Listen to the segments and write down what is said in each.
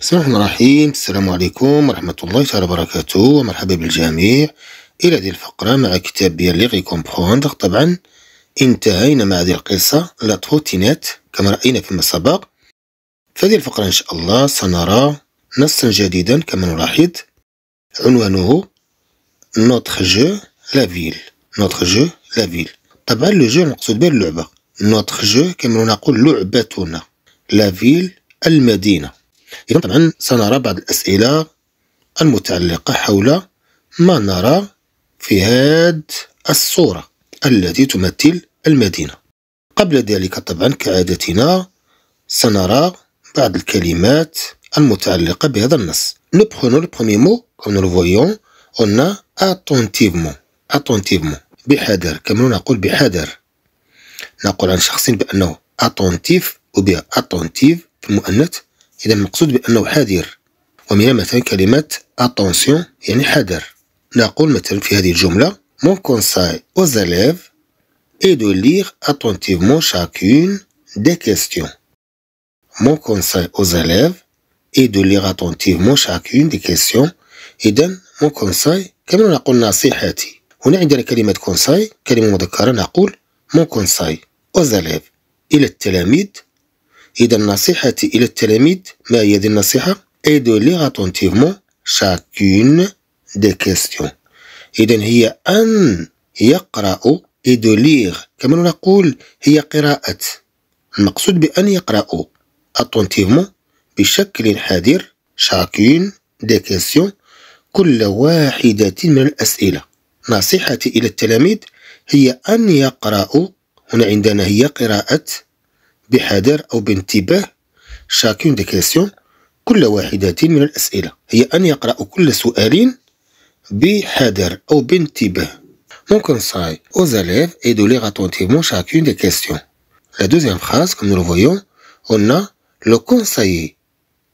بسم الله الرحمن الرحيم السلام عليكم ورحمة الله تعالى وبركاته ومرحبا بالجميع إلى هذه الفقرة مع كتاب بيان لي كومبخوندر طبعا انتهينا مع هذه القصة لا تخوتينات كما رأينا فيما سبق في هذه الفقرة إن شاء الله سنرى نصا جديدا كما نلاحظ عنوانه نوتخ جو لا فيل نوتخ جو لا فيل طبعا لو جو المقصود به اللعبة نوتخ جو كما نقول لعبتنا لا فيل المدينة إذا طبعا سنرى بعض الأسئلة المتعلقة حول ما نرى في هذه الصورة التي تمثل المدينة قبل ذلك طبعا كعادتنا سنرى بعض الكلمات المتعلقة بهذا النص Nous prenons مو premier mot, قلنا nous le attentivement. attentivement. بحذر كما نقول بحذر نقول عن شخص بأنه attentif وبها اتونتيف attentive في المؤنث إذا المقصود بأنه حذر ومن مثلا كلمة attention يعني حذر نقول مثلا في هذه الجملة mon conseil aux élèves est de lire attentivement chacune des questions. Mon conseil aux élèves est de lire attentivement chacune des questions. إذا mon conseil كما نقول نصيحتي هنا عندنا كلمة conseil كلمة مذكرة نقول mon conseil aux élèves إلى التلاميذ إذا النصيحة إلى التلاميذ ما هي هذه النصيحة؟ لي اتونتيفمون شاكون دي كيستيون إذا هي أن يقرأ ليغ كما نقول هي قراءة المقصود بأن يقرأوا اتونتيفمون بشكل حذر شاكون دي كيستيون كل واحدة من الأسئلة نصيحتي إلى التلاميذ هي أن يقرأوا هنا عندنا هي قراءة chacune des questions Mon conseil aux élèves est de lire attentivement chacune des questions. La deuxième phrase, comme nous le voyons, on a le conseiller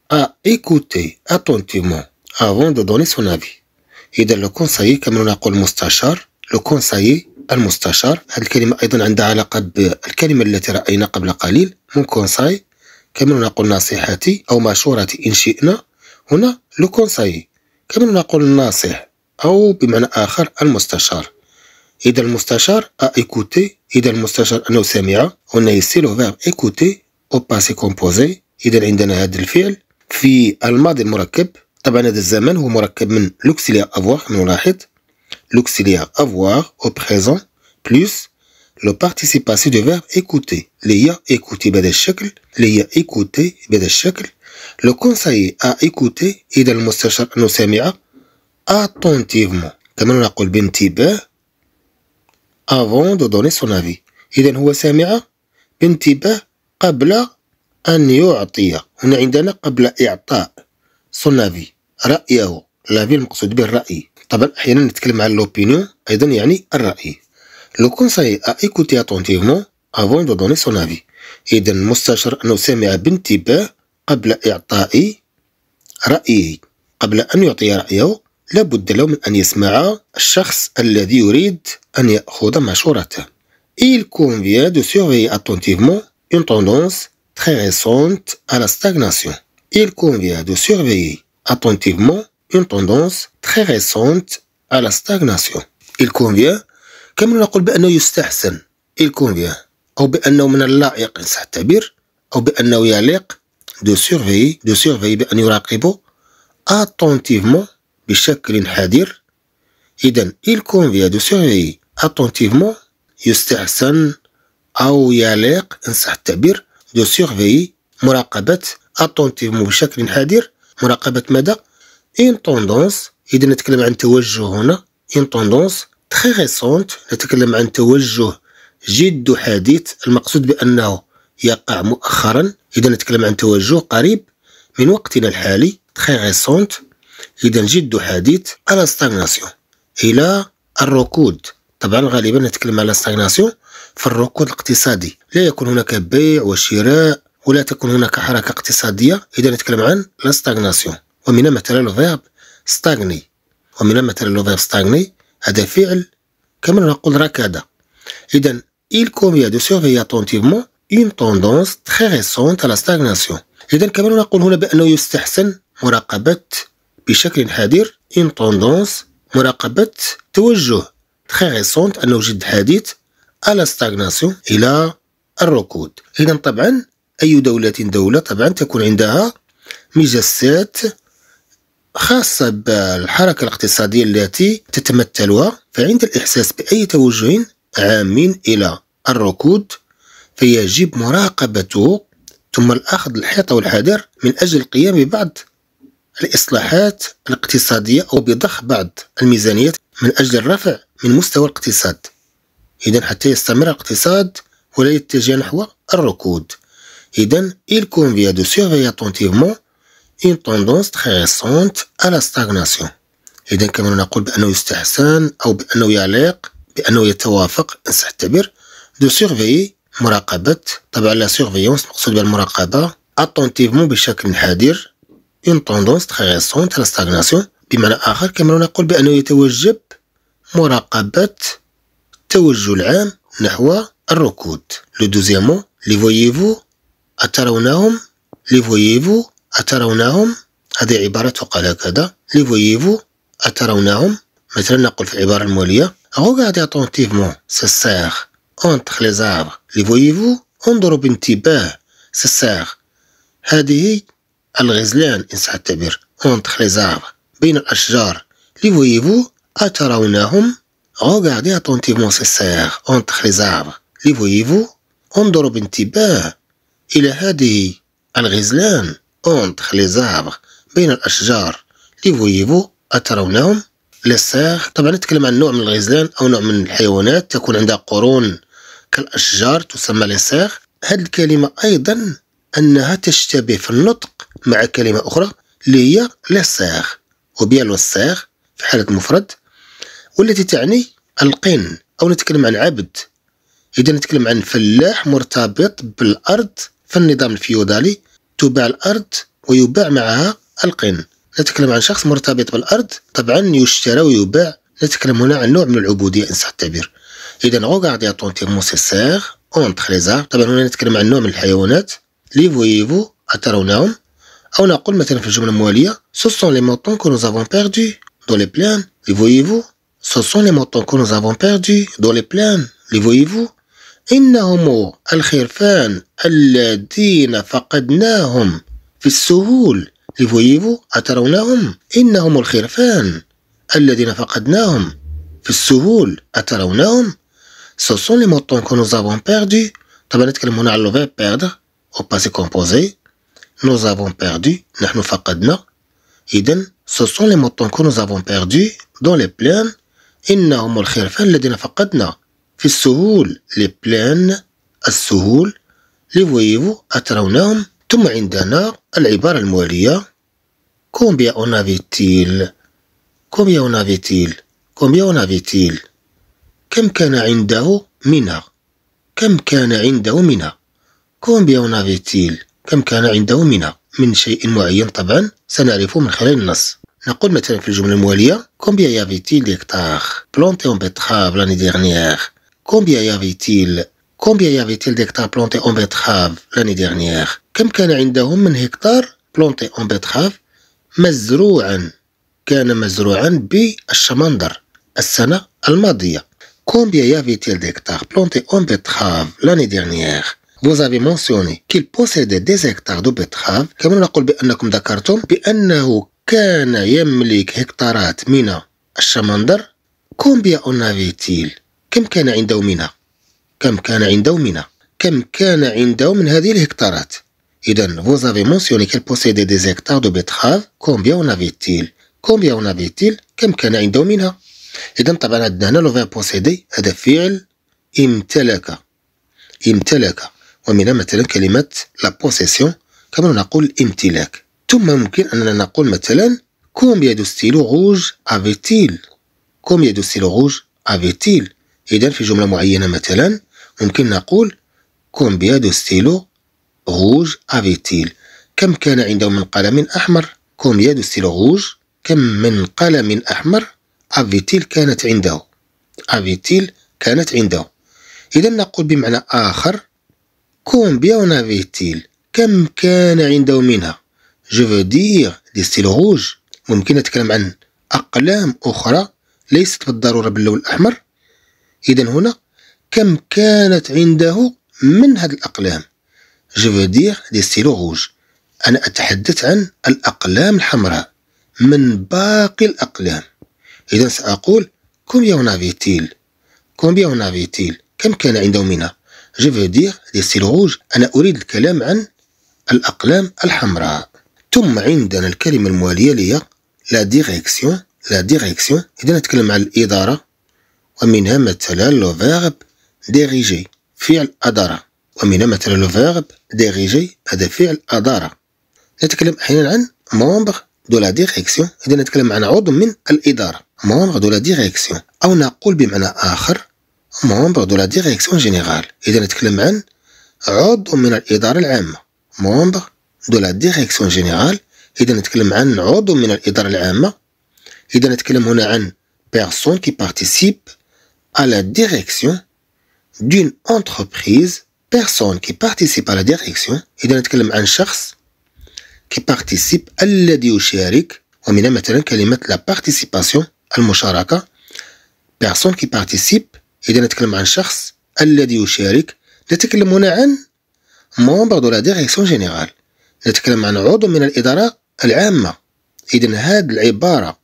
à écouter attentivement avant de donner son avis. Et de le conseiller, comme on l'appelle le conseiller المستشار هذه الكلمة أيضا عندها علاقة بالكلمة التي رأينا قبل قليل من كونساي كما نقول نصيحتي أو مشورتي إن شئنا هنا لو كونساي كما نقول الناصح أو بمعنى آخر المستشار إذا المستشار أ إيكوتي إذا المستشار أنه سامع هنا يسي لو فيرب إيكوتي أو باسي كومبوزي إذا عندنا هذا الفعل في الماضي المركب طبعا هذا الزمن هو مركب من لوكسيليا افواغ نلاحظ l'auxiliaire avoir au présent plus le participation du verbe écouter. L'IA écouté Badeshekl, ben, l'IA écouté Badeshekl, ben, le conseiller a écouté et le Mustachar Nusamia attentivement. Comment on a dit Bintibe avant de donner son avis. Et on a dit Samia Bintibe Kabla an yu'atiya. On a dit Kabla i'ata son avis. Ra'yahu. la le mقصود bien Ra'yahu. طبعا احيانا نتكلم على لوبينيون ايضا يعني الراي لو كونساي ا ايكوتي اتونتيفمون افون دو دوني سون افي اذا المستشار ان سامع بانتباه قبل اعطاء رايه قبل ان يعطي رايه لابد له من ان يسمع الشخص الذي يريد ان ياخذ مشورته il convient de surveiller attentivement une tendance très récente à la stagnation il convient de surveiller attentivement une tendance très récente à la stagnation il convient كما نقول بأنه يستحسن il convient أو بأنه من اللائق إن سأعتبر أو بأنه يليق دو سيرفي دو سيرفي بأن يراقبه attentivement بشكل حذر إذا il convient de surveiller attentivement يستحسن أو يليق إن سأعتبر دو سيرفي مراقبة attentivement بشكل حذر مراقبة ماذا؟ اون توندونس اذا نتكلم عن توجه هنا اون توندونس تخي ريسونت نتكلم عن توجه جد حديث المقصود بانه يقع مؤخرا اذا نتكلم عن توجه قريب من وقتنا الحالي تخي ريسونت اذا جد حديث على ستاغناسيون الى الركود طبعا غالبا نتكلم على ستاغناسيون في الركود الاقتصادي لا يكون هناك بيع وشراء ولا تكون هناك حركه اقتصاديه اذا نتكلم عن لا ستاغناسيون ومن مثلا فيرب ستاغني ومن مثلا فيرب ستاغني هذا فعل كما نقول ركاده إذا il convient de surveiller attentivement une tendance très récente à la stagnation إذا كما نقول هنا بأنه يستحسن مراقبة بشكل حذر une tendance مراقبة توجه très récente أنه جد حديث à la stagnation إلى الركود إذا طبعا أي دولة دولة طبعا تكون عندها مجسات خاصة بالحركة الاقتصادية التي تتمثلها فعند الإحساس بأي توجه عام إلى الركود فيجب مراقبته ثم الأخذ الحيطة والحذر من أجل القيام ببعض الإصلاحات الاقتصادية أو بضخ بعض الميزانيات من أجل الرفع من مستوى الاقتصاد إذا حتى يستمر الاقتصاد ولا يتجه نحو الركود إذا إلكم فيا دو سيغي اتونتيفمون اون توندونس تخي ريسونت على ستاغناسيون إذا كما نقول بأنه يستحسن أو بأنه يليق بأنه يتوافق نستعتبر دو سيرفيي مراقبة طبعا لا سيرفيونس مقصود بها المراقبة اتونتيفمون بشكل حذر اون توندونس تخي ريسونت لا ستاغناسيون بمعنى آخر كما نقول بأنه يتوجب مراقبة التوجه العام نحو الركود لو دوزيامون لي فو أترونهم لي فو أترونهم هذه عبارة تقال هكذا لي فويفو أترونهم مثلا نقول في العبارة الموالية غوغادي اتونتيفمون سي اونتخ لي زاغ لي فويفو انظروا بانتباه سي هذه الغزلان إن صح التعبير اونتخ لي زاغ بين الأشجار لي فويفو أترونهم غوغادي اتونتيفمون سي اونتخ لي زاغ لي فويفو انظروا بانتباه إلى هذه الغزلان اونتخ لي زابغ بين الاشجار لي فويفو اترونهم لي سيغ طبعا نتكلم عن نوع من الغزلان او نوع من الحيوانات تكون عندها قرون كالاشجار تسمى لي سيغ هذه الكلمه ايضا انها تشتبه في النطق مع كلمه اخرى اللي هي لي سيغ وبيان والسيغ في حاله مفرد والتي تعني القن او نتكلم عن عبد اذا نتكلم عن فلاح مرتبط بالارض في النظام الفيودالي تباع الأرض ويباع معها القن نتكلم عن شخص مرتبط بالأرض طبعا يشترى ويباع نتكلم هنا عن نوع من العبودية إن صح التعبير إذا غوغاردي أتونتيفمون سي موسيسيغ أونتخ طبعا هنا نتكلم عن نوع من الحيوانات لي فويفو أترونهم أو نقول مثلا في الجملة الموالية سو سون لي موطون كو نوز افون بيردو دو لي بلان لي فويفو سو سون لي موطون كو نوز افون بيردو دو لي بلان لي فويفو إنهم الخرفان الذين فقدناهم في السهول لفويفو أترونهم إنهم الخرفان الذين فقدناهم في السهول أترونهم سوسون لي موطون كو نوزافون بيردي طبعا نتكلم هنا على فيب بيردر او باسي كومبوزي Nous avons بيردي نحن فقدنا. إذن سوسون لي موطون كو نوزافون بيردي دون لي بلان إنهم الخرفان الذين فقدنا. في السهول لي بلان السهول لي فويفو اتروناهم ثم عندنا العبارة الموالية كومبيا اون افيتيل كومبيا اون افيتيل كومبيا اون افيتيل كم كان عنده منها كم كان عنده منها كومبيا اون افيتيل كم كان عنده منها من شيء معين طبعا سنعرفه من خلال النص نقول مثلا في الجملة الموالية كومبيا يافيتيل ديكتار بلونتي اون بيتراف لاني ديغنييغ كومبيا يا فيتيل كومبيا يا فيتيل ديكتار بلونتي اون بيتراف لاني ديرنيير كم كان عندهم من هكتار بلونتي اون بيتراف مزروعا كان مزروعا بالشمندر السنة الماضية كومبيا يا فيتيل ديكتار بلونتي اون بيتراف لاني ديرنيير Vous avez mentionné qu'il possédait des hectares de betteraves. Comme on a dit, vous avez dit qu'il possédait des hectares de betteraves. كم كان عنده منها كم كان عنده منها كم كان عنده من هذه الهكتارات إذا vous avez mentionné qu'elle possédait des hectares de betteraves combien en avait-il combien en avait-il كم كان عنده منها إذا طبعا عندنا هنا لو فير بوسيدي هذا فعل امتلك امتلك ومنها مثلا كلمة لا بوسيسيون كما نقول امتلاك ثم ممكن أننا نقول مثلا كومبيا دو ستيلو روج افيتيل كومبيا دو ستيلو روج افيتيل إذا في جملة معينة مثلا ممكن نقول كومبيا دو ستيلو غوج أفيتيل كم كان عنده من قلم أحمر كومبيا دو ستيلو غوج كم من قلم أحمر أفيتيل كانت عنده أفيتيل كانت عنده إذا نقول بمعنى آخر كومبيا اون أفيتيل كم كان عنده منها جو فو دير دي ستيلو غوج ممكن نتكلم عن أقلام أخرى ليست بالضرورة باللون الأحمر إذا هنا كم كانت عنده من هذه الأقلام جو فو دير لي ستيلو روج أنا أتحدث عن الأقلام الحمراء من باقي الأقلام إذا سأقول كومبيا يونا فيتيل كومبيا يونا فيتيل كم كان عنده منها جو فو دير لي ستيلو روج أنا أريد الكلام عن الأقلام الحمراء ثم عندنا الكلمة الموالية ليا لا ديريكسيون لا ديريكسيون إذا نتكلم عن الإدارة ومنها مثلا لو فيرب ديريجي فعل أدار ومنها مثلا لو فيرب ديريجي هذا فعل أدار نتكلم أحيانا عن مومبر دو لا ديريكسيون إذا نتكلم عن عضو من الإدارة مومبر دو لا ديريكسيون أو نقول بمعنى آخر مومبر دو لا ديريكسيون جينيرال إذا نتكلم عن عضو من الإدارة العامة مومبر دو لا ديريكسيون جينيرال إذا نتكلم عن عضو من الإدارة العامة إذا نتكلم هنا عن بيرسون كي بارتيسيب à la direction d'une entreprise personne qui participe à la direction إذا نتكلم عن شخص qui participe الذي يشارك ومنها مثلا كلمة la participation المشاركة personne qui participe إذا نتكلم عن شخص الذي يشارك نتكلم هنا عن membre de la direction générale نتكلم عن عضو من الإدارة العامة إذا هذه العبارة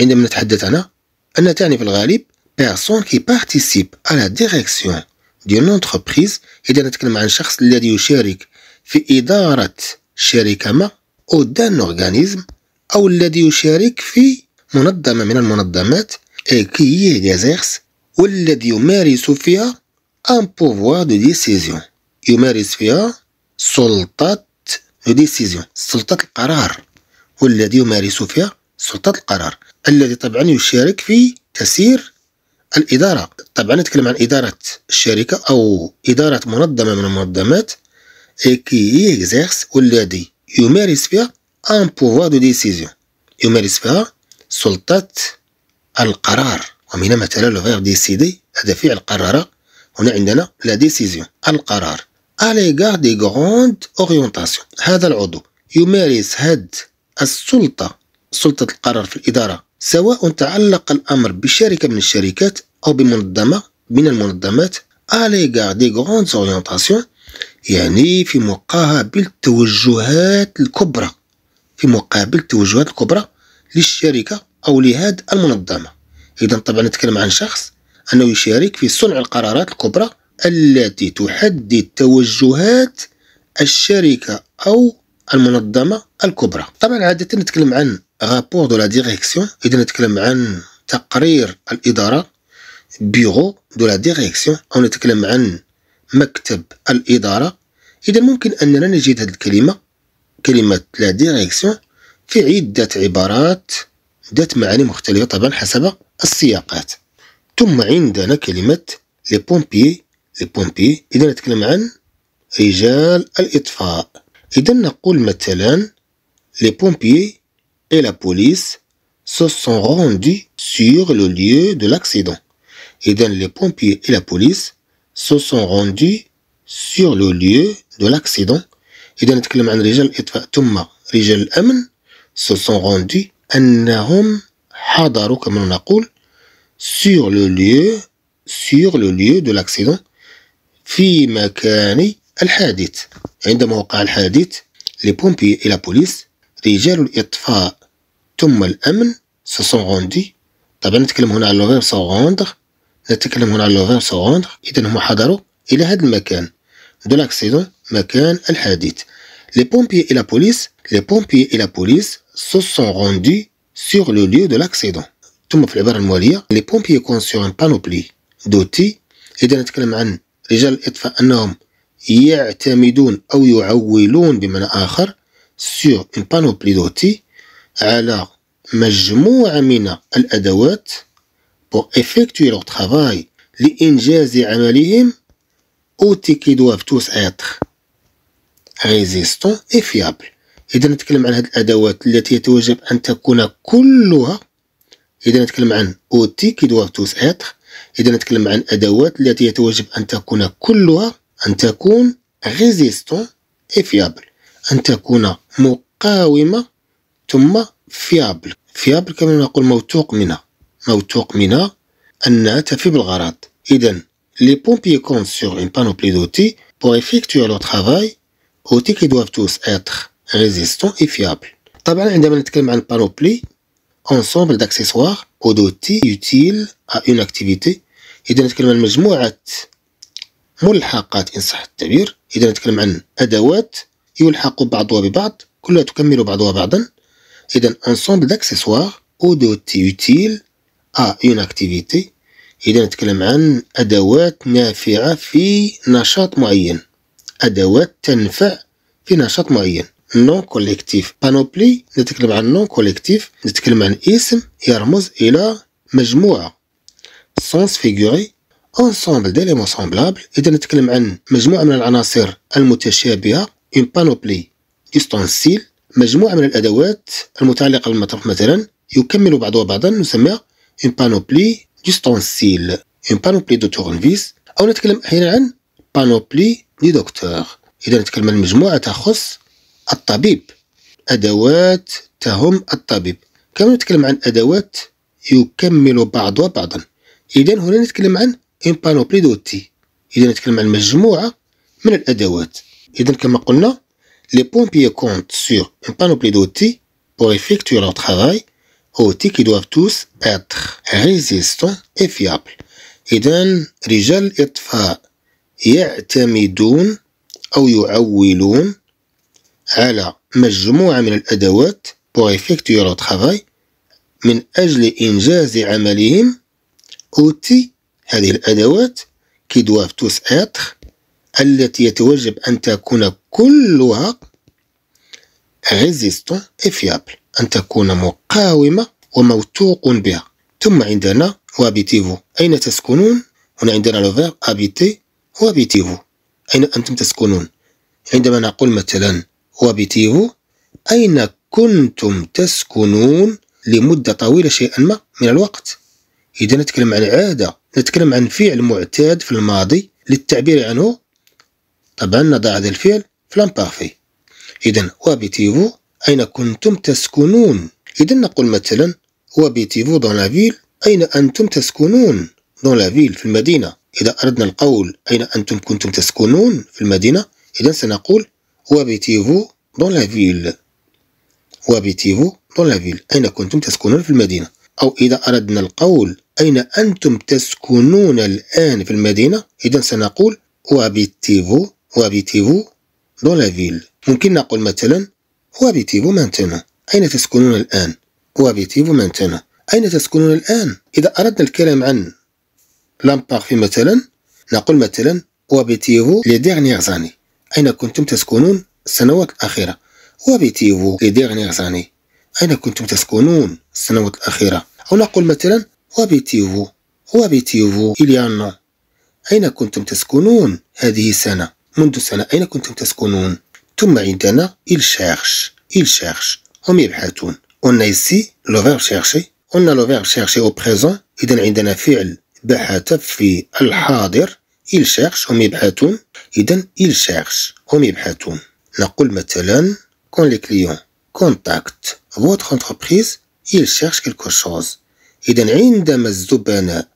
عندما نتحدث عنها أنها تعني في الغالب بيرسون كي بارتيسيب على ديريكسيون ديال لونتربريز اذا نتكلم عن شخص الذي يشارك في اداره شركه ما او دان اورغانيزم او الذي يشارك في منظمه من المنظمات كي ديزيرس والذي يمارس فيها ان بوفوار دو ديسيزيون يمارس فيها سلطه دو ديسيزيون سلطه القرار والذي يمارس فيها سلطه القرار الذي طبعا يشارك في تسيير الإدارة طبعا نتكلم عن إدارة الشركة أو إدارة منظمة من المنظمات كي يكزيرس والذي يمارس فيها أن بوفوار دو ديسيزيون يمارس فيها سلطة القرار ومن مثلا لو فيغ ديسيدي هذا فعل قرر هنا عندنا لا ديسيزيون القرار أليغار دي غروند أوريونتاسيون هذا العضو يمارس هاد السلطة سلطة القرار في الإدارة سواء تعلق الأمر بشركة من الشركات أو بمنظمة من المنظمات أليغار دي غروندز أورينتاسيون يعني في مقابل التوجهات الكبرى في مقابل التوجهات الكبرى للشركة أو لهذه المنظمة إذا طبعا نتكلم عن شخص أنه يشارك في صنع القرارات الكبرى التي تحدد توجهات الشركة أو المنظمة الكبرى طبعا عادة نتكلم عن رابور دو لا ديريكسيون اذا نتكلم عن تقرير الاداره بيرو دو لا ديريكسيون او نتكلم عن مكتب الاداره اذا ممكن اننا نجد هذه الكلمه كلمه لا ديريكسيون في عده عبارات ذات معاني مختلفه طبعا حسب السياقات ثم عندنا كلمه لي بومبيي لي بومبيي اذا نتكلم عن رجال الاطفاء اذا نقول مثلا لي بومبيي et la police se sont rendus sur le lieu de l'accident. Et les pompiers et la police se sont rendus sur le lieu de l'accident. إذا نتكلم عن رجال الإطفاء ثم رجال الأمن أنهم حضروا كما نقول sur le lieu sur le lieu de l'accident في مكان الحادث عندما وقع الحادث les pompiers et la police رجال الإطفاء ثم الأمن سسوغوندي طبعا نتكلم هنا على لوفير سوغوندغ نتكلم هنا على لوفير سوغوندغ إذا هما حضروا إلى هذا المكان دو لاكسيدون مكان الحادث لي بومبيي إي لا بوليس لي بومبيي إي لا بوليس سوسون روندي سور لو ليو دو لاكسيدون ثم في العبارة الموالية لي بومبيي كون سور ان بانوبلي دوتي إذا نتكلم عن رجال الإطفاء أنهم يعتمدون أو يعولون بمعنى آخر sur une panoplie d'outils على مجموعة من الأدوات pour effectuer leur travail لإنجاز عملهم outils qui doivent tous être résistants et fiables إذا نتكلم عن هذه الأدوات التي يتوجب أن تكون كلها إذا نتكلم عن outils qui doivent tous être إذا نتكلم عن أدوات التي يتوجب أن تكون كلها أن تكون ريزيستون et fiable أن تكون مقاومة ثم فيابل فيابل كما نقول موثوق منها موثوق منها أنها تفي بالغرض إذن لي بومبي كون سور اون بانوبلي دوتي بوغ افيكتوي لو ترافاي اوتي كي دواف توس اتر ريزيستون اي فيابل طبعا عندما نتكلم عن بانوبلي أونسومبل داكسيسوار او دوتي يوتيل ا اون اكتيفيتي اذا نتكلم عن مجموعه ملحقات ان صح التعبير اذا نتكلم عن ادوات يلحق بعضها ببعض كلها تكمل بعضها بعضا إذا داكسيسوار او دو تي يوتيل ا اون اكتيفيتي إذا نتكلم عن أدوات نافعة في نشاط معين أدوات تنفع في نشاط معين نون كوليكتيف بانوبلي نتكلم عن نون كوليكتيف نتكلم عن اسم يرمز إلى مجموعة سونس فيغوري انسومبل ديليمون سومبلابل إذا نتكلم عن مجموعة من العناصر المتشابهة une panoplie ustensile مجموعة من الأدوات المتعلقة بالمطبخ مثلا يكمل بعضها بعضا نسميها une panoplie d'ustensiles une panoplie de tournevis أو نتكلم أحيانا عن panoplie دي docteur إذا نتكلم عن مجموعة تخص الطبيب أدوات تهم الطبيب كما نتكلم عن أدوات يكمل بعضها بعضا إذا هنا نتكلم عن une panoplie d'outils إذا نتكلم عن مجموعة من الأدوات إذا كما قلنا les pompiers comptent sur une panoplie d'outils pour effectuer leur travail, outils qui doivent tous être résistants et fiables. إذا رجال الإطفاء يعتمدون أو يعولون على مجموعة من الأدوات pour effectuer leur travail من أجل إنجاز عملهم outils هذه الأدوات qui doivent tous être التي يتوجب أن تكون كلها ريزيستون افيابل أن تكون مقاومة وموثوق بها ثم عندنا وابيتيفو أين تسكنون؟ هنا عندنا لو فيرب أبيتي وابيتيفو أين أنتم تسكنون؟ عندما نقول مثلا وابيتيفو أين كنتم تسكنون لمدة طويلة شيئا ما من الوقت إذا نتكلم عن عادة نتكلم عن فعل معتاد في الماضي للتعبير عنه طبعا نضع هذا الفعل في لامبارفي إذا وابيتيفو أين كنتم تسكنون إذا نقول مثلا وابيتيفو دون لا فيل أين أنتم تسكنون دون لا فيل في المدينة إذا أردنا القول أين أنتم كنتم تسكنون في المدينة إذا سنقول وابيتيفو دون لا فيل وابيتيفو دون لا فيل أين كنتم تسكنون في المدينة أو إذا أردنا القول أين أنتم تسكنون الآن في المدينة إذا سنقول وابيتيفو وابيتيفو دو لا فيل ممكن نقول مثلا وابيتيفو مانتونا أين تسكنون الآن وابيتيفو مانتونا أين تسكنون الآن إذا أردنا الكلام عن لامبارفي مثلا نقول مثلا وابيتيفو لي ديغنيغ زاني أين كنتم تسكنون السنوات الأخيرة وابيتيفو لي ديغنيغ زاني أين كنتم تسكنون السنوات الأخيرة أو نقول مثلا وابيتيفو وابيتيفو اليانا أين كنتم تسكنون هذه السنة منذ سنة أين كنتم تسكنون؟ ثم عندنا il cherche il cherche هم يبحثون on a ici le verbe chercher on a le verbe chercher au présent إذا عندنا فعل بحث في الحاضر il cherche هم يبحثون إذا il cherche هم يبحثون نقول مثلا quand les clients contactent votre entreprise il cherche quelque chose إذا عندما الزبناء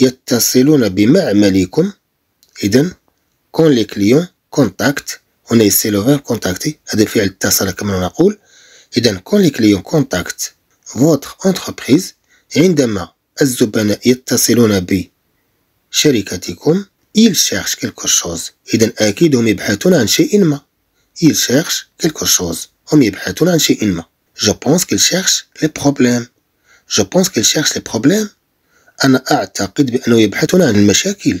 يتصلون بمعملكم إذا كون لي كليون كونتاكت هنا السيلوفر كونتاكتي هذا فعل اتصل كما نقول اذا كون لي كليون كونتاكت فوتر انتربريز عندما الزبناء يتصلون بشركتكم il cherche quelque chose إذا أكيد هم يبحثون عن شيء ما il cherche quelque chose هم يبحثون عن شيء ما je pense qu'il cherche les problèmes je pense qu'il cherche les problèmes أنا أعتقد بأنه يبحثون عن المشاكل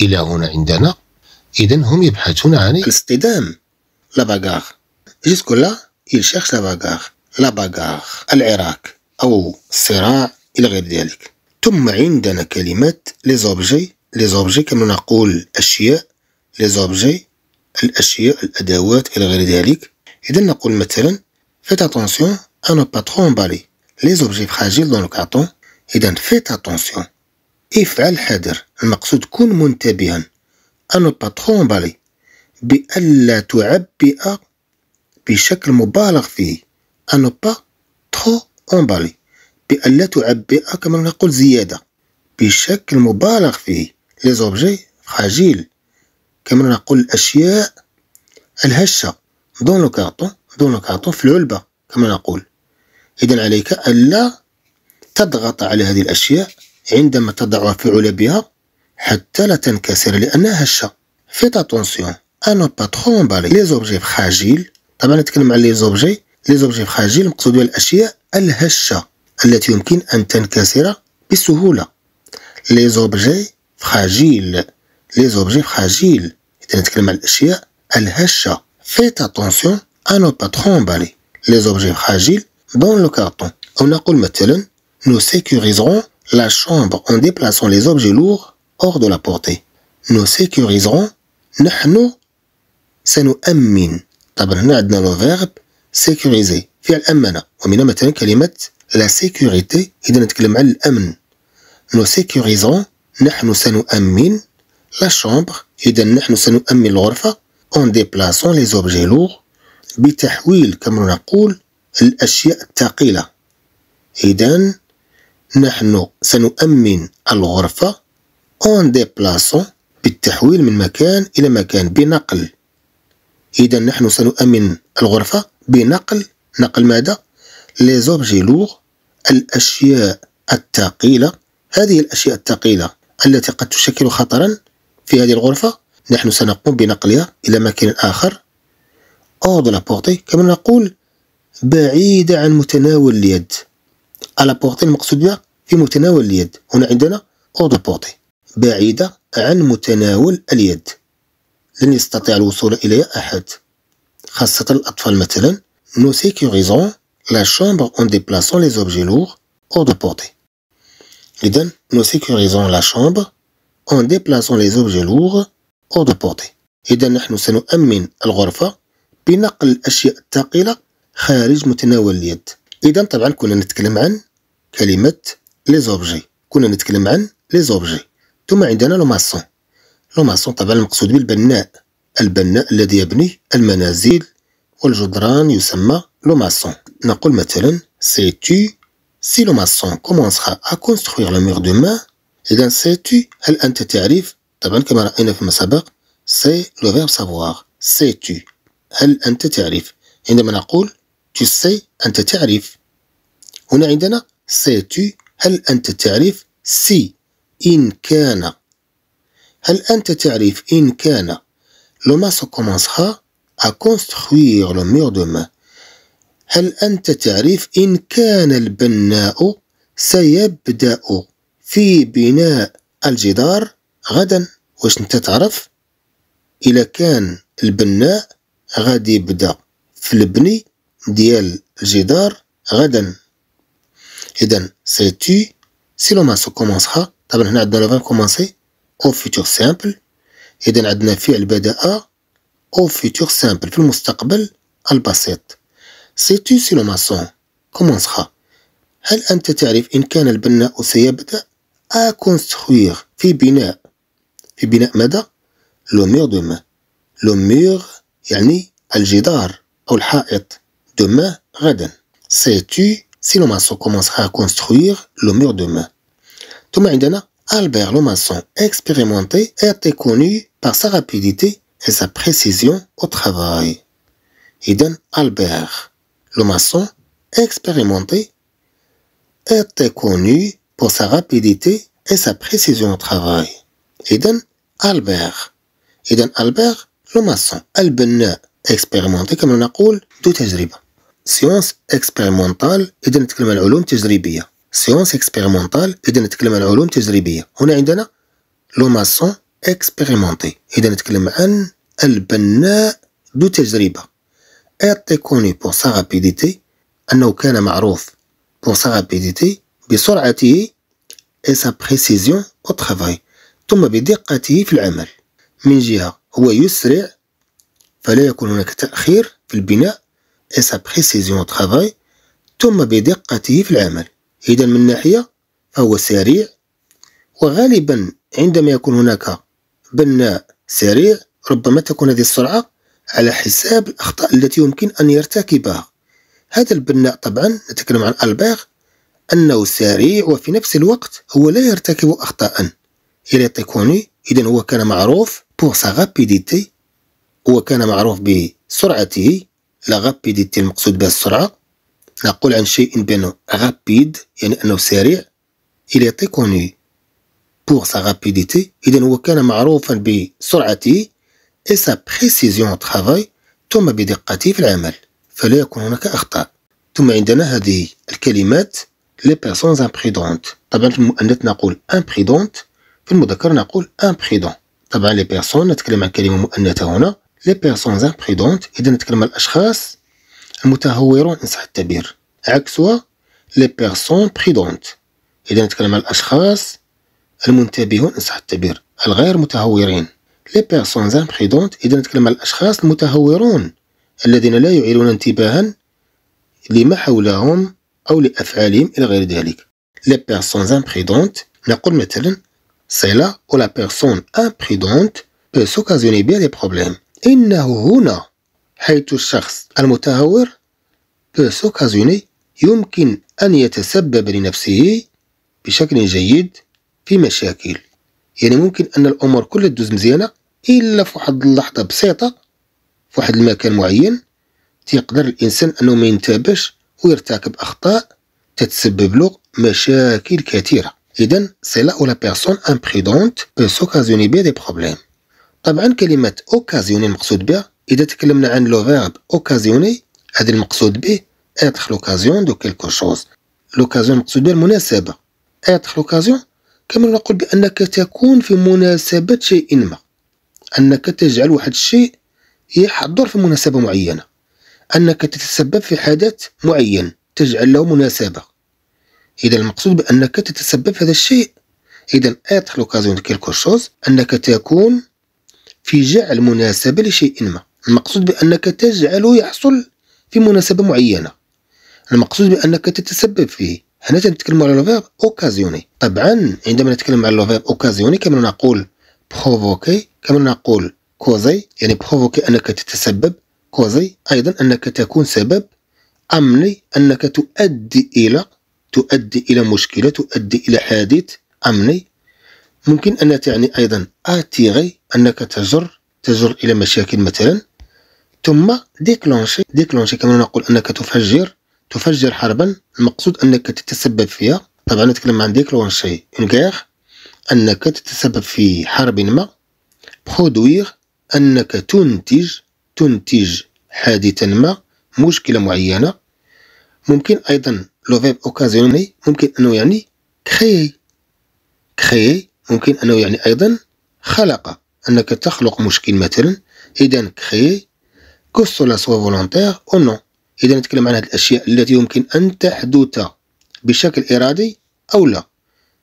الى هنا عندنا اذا هم يبحثون عن الاصطدام لا باغار جيسكو لا شيرش لا باغار لا باغار العراك او الصراع الى غير ذلك ثم عندنا كلمة لي زوبجي لي زوبجي كما نقول اشياء لي زوبجي الاشياء الادوات الى غير ذلك اذا نقول مثلا فيت اتونسيون انا با ترو لي زوبجي فراجيل دون لو كارتون اذا فيت اتونسيون افعل حذر المقصود كن منتبها أن باترون بالي بألا تعبئ بشكل مبالغ فيه أن با ترو أمبالي بألا تعبئ كما نقول زيادة بشكل مبالغ فيه لي زوبجي فراجيل كما نقول الأشياء الهشة دون لو كارطون دون لو كارطون في العلبة كما نقول إذا عليك ألا تضغط على هذه الأشياء عندما تضع فعل بها حتى لا تنكسر لأنها هشة فيت اتونسيون أنا با تخو لي زوبجي فخاجيل طبعا نتكلم على لي زوبجي لي زوبجي فخاجيل مقصود بها الأشياء الهشة التي يمكن أن تنكسر بسهولة لي زوبجي فخاجيل لي زوبجي فخاجيل إذا نتكلم على الأشياء الهشة فيت اتونسيون أنا با تخو لي زوبجي فخاجيل دون لو كارطون أو نقول مثلا نو سيكوريزون la chambre en déplaçant les objets lourds hors de la portée. Nous sécuriserons نحن سنؤمن طبعا هنا عندنا لو فيرب سيكوريزي فيها الأمانة ومنها مثلا كلمة لا سيكوريتي إذا نتكلم عن الأمن نو سيكوريزون نحن سنؤمن لا شومبر إذا نحن سنؤمن الغرفة اون ديبلاسون لي زوبجي لوغ بتحويل كما نقول الأشياء الثقيلة إذا نحن سنؤمن الغرفة اون ديبلاسون بالتحويل من مكان إلى مكان بنقل إذا نحن سنؤمن الغرفة بنقل نقل ماذا؟ لي زوبجي لوغ الأشياء الثقيلة هذه الأشياء الثقيلة التي قد تشكل خطرا في هذه الغرفة نحن سنقوم بنقلها إلى مكان آخر أو دو لابورتي كما نقول بعيدة عن متناول اليد الابورتي المقصود بها في متناول اليد هنا عندنا اور بورتي بعيدة عن متناول اليد لن يستطيع الوصول إليها أحد خاصة الأطفال مثلا نو سيكيوريزون لا شامبر اون ديبلاسون لي زوبجي lourds hors de إذا نو سيكيوريزون لا شامبر اون ديبلاسون لي زوبجي lourds hors de إذا نحن سنؤمن الغرفة بنقل الأشياء الثقيلة خارج متناول اليد اذا طبعا كنا نتكلم عن كلمه لي زوبجي كنا نتكلم عن لي زوبجي ثم عندنا لو ماسون لو ماسون طبعا المقصود بالبناء البناء الذي يبني المنازل والجدران يسمى لو ماسون نقول مثلا سي تو سي لو ماسون كومونسرا ا كونستروير لو ميغ دو ما اذا سي تو هل انت تعرف طبعا كما راينا فيما سبق سي لو فيرب سافوار تو هل انت تعرف عندما نقول tu sais أنت تعرف هنا عندنا sais-tu هل أنت تعرف si إن كان هل أنت تعرف إن كان L'homme se commencera à construire le mur demain. هل أنت تعرف إن كان البناء سيبدأ في بناء الجدار غدا واش أنت تعرف إذا كان البناء غادي يبدأ في البني ديال جدار غدا اذا سي سي لو ماسو كومونسرا طبعا هنا عندنا لو كومونسي او فيتور سامبل اذا عندنا فعل بدا او فيتور سامبل في المستقبل البسيط سي سي لو ماسو كومونسرا هل انت تعرف ان كان البناء سيبدا ا كونستروير في بناء في بناء ماذا لو مير دو ما لو مير يعني الجدار او الحائط demain Reden. Sais-tu si le maçon commencera à construire le mur demain? Tumaindana, Albert le maçon expérimenté, était connu par sa rapidité et sa précision au travail. Eden Albert le maçon expérimenté, était connu pour sa rapidité et sa précision au travail. Eden Albert le maçon maçon comme expérimenté expérimenté comme dit, deux تجربة سيونس اكسبيريمونتال اذا نتكلم عن علوم تجريبيه سيونس اكسبيريمونتال اذا نتكلم عن علوم تجريبيه هنا عندنا لو ماسون اكسبيريمونتي اذا نتكلم عن البناء دو تجربه ايتي كوني بور سا رابيديتي انه كان معروف بور سا رابيديتي بسرعته اي سا بريسيزيون او ترافاي ثم بدقته في العمل من جهه هو يسرع فلا يكون هناك تاخير في البناء et sa précision au travail ثم بدقته في العمل إذا من ناحية فهو سريع وغالبا عندما يكون هناك بناء سريع ربما تكون هذه السرعة على حساب الأخطاء التي يمكن أن يرتكبها هذا البناء طبعا نتكلم عن ألبير أنه سريع وفي نفس الوقت هو لا يرتكب أخطاء إلى تكوني إذا هو كان معروف بور سا رابيديتي هو كان معروف بسرعته لا غابيديتي المقصود بها السرعة نقول عن شيء بأنه غابيد يعني أنه سريع إلى تي كوني pour سا rapidité إذا هو كان معروفا بسرعته إي سا بريسيزيون au ثم بدقته في العمل فلا يكون هناك أخطاء ثم عندنا هذه الكلمات لي بيرسون امبريدونت طبعا في المؤنث نقول امبريدونت في المذكر نقول امبريدون طبعا لي بيرسون نتكلم عن كلمة مؤنثة هنا لي بيرسون زامبريدونت اذا نتكلم على الاشخاص المتهورون ان صح التعبير عكسوا لي بيرسون بريدونت اذا نتكلم على الاشخاص المنتبهون ان صح التعبير الغير متهورين لي بيرسون زامبريدونت اذا نتكلم على الاشخاص المتهورون الذين لا يعيرون انتباها لما حولهم او لافعالهم الى غير ذلك لي بيرسون زامبريدونت نقول مثلا سي لا او لا بيرسون امبريدونت peut s'occasionner bien des problèmes. إنه هنا حيث الشخص المتهور peut يمكن أن يتسبب لنفسه بشكل جيد في مشاكل يعني ممكن أن الأمور كلها تدوز مزيانة إلا في واحد اللحظة بسيطة في واحد المكان معين تيقدر الإنسان أنه ما ينتبهش ويرتكب أخطاء تتسبب له مشاكل كثيرة إذا سي لا أو لا بيرسون امبريدونت peut s'occasionner bien des طبعا كلمة اوكازيوني المقصود بها إذا تكلمنا عن لو فيرب اوكازيوني هذا المقصود به être لوكازيون دو كيلكو شوز لوكازيون المقصود بها المناسبة être لوكازيون كما نقول بأنك تكون في مناسبة شيء ما أنك تجعل واحد الشيء يحضر في مناسبة معينة أنك تتسبب في حدث معين تجعل له مناسبة إذا المقصود بأنك تتسبب في هذا الشيء إذا être لوكازيون دو كيلكو شوز أنك تكون في جعل مناسبة لشيء ما المقصود بأنك تجعله يحصل في مناسبة معينة المقصود بأنك تتسبب فيه هنا تنتكلم على لوفير اوكازيوني طبعا عندما نتكلم على لوفير اوكازيوني كما نقول بروفوكي كما نقول كوزي يعني بروفوكي أنك تتسبب كوزي أيضا أنك تكون سبب أمني أنك تؤدي إلى تؤدي إلى مشكلة تؤدي إلى حادث أمني ممكن أن تعني أيضا أتيغي انك تجر تجر الى مشاكل مثلا ثم ديكلونشي ديكلونشي كما نقول انك تفجر تفجر حربا المقصود انك تتسبب فيها طبعا نتكلم عن ديكلونشي اون انك تتسبب في حرب ما برودوير انك تنتج تنتج حادثا ما مشكله معينه ممكن ايضا لو فيب اوكازيوني ممكن انه يعني كخيي كخيي ممكن انه يعني ايضا خلق انك تخلق مشكل مثلا اذا كري كو سولا سوا فولونتير او نو اذا نتكلم عن هذه الاشياء التي يمكن ان تحدث بشكل ارادي او لا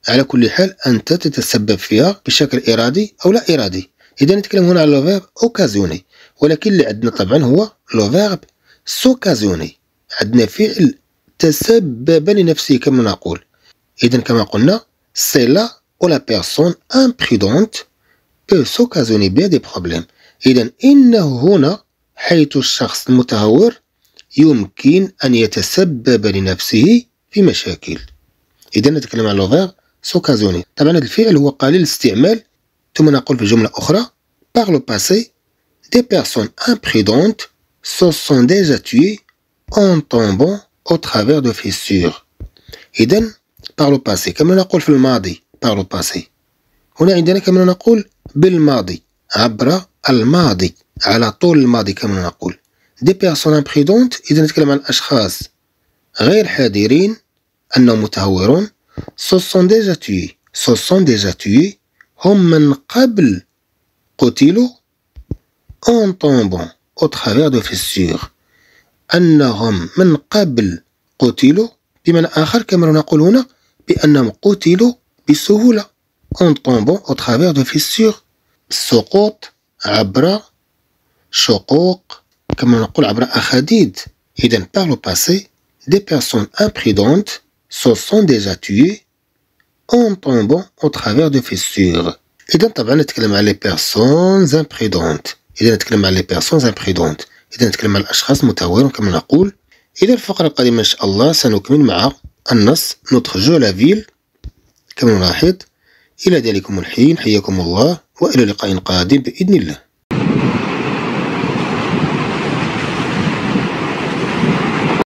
على كل حال انت تتسبب فيها بشكل ارادي او لا ارادي اذا نتكلم هنا على لو فيرب اوكازيوني ولكن اللي عندنا طبعا هو لو فيرب سوكازيوني عندنا فعل تسبب لنفسه كما نقول اذا كما قلنا سي لا او لا بيرسون امبريدونت peut s'occasionner bien des problèmes إذا إنه هنا حيث الشخص المتهور يمكن أن يتسبب لنفسه في مشاكل إذا نتكلم عن لوفير سوكازوني طبعا هذا الفعل هو قليل الاستعمال ثم نقول في جملة أخرى par le passé des personnes imprudentes se sont déjà tuées en tombant au travers de fissures إذا par le passé كما نقول في الماضي par le passé هنا عندنا كما نقول بالماضي عبر الماضي على طول الماضي كما نقول دي بيرسون امبريدونت إذا نتكلم عن أشخاص غير حاضرين أنهم متهورون سو سون ديجا توي سون ديجا توي هم من قبل قتلوا اون طومبون او ترافير دو فيسور أنهم من قبل قتلوا بمعنى آخر كما نقول هنا بأنهم قتلوا بسهولة اون طومبون او ترافير دو فيسور السقوط عبر شقوق كما نقول عبر أخاديد إذا par le passé des personnes imprudentes se sont déjà tuées en tombant au travers de fissures إذا طبعا نتكلم على les personnes imprudentes إذا نتكلم على les personnes imprudentes إذا نتكلم على الأشخاص المتهورون كما نقول إذا الفقرة القادمة إن شاء الله سنكمل مع النص نوتخ جو لا فيل كما نلاحظ إلى ذلكم الحين حياكم الله وإلى لقاء قادم بإذن الله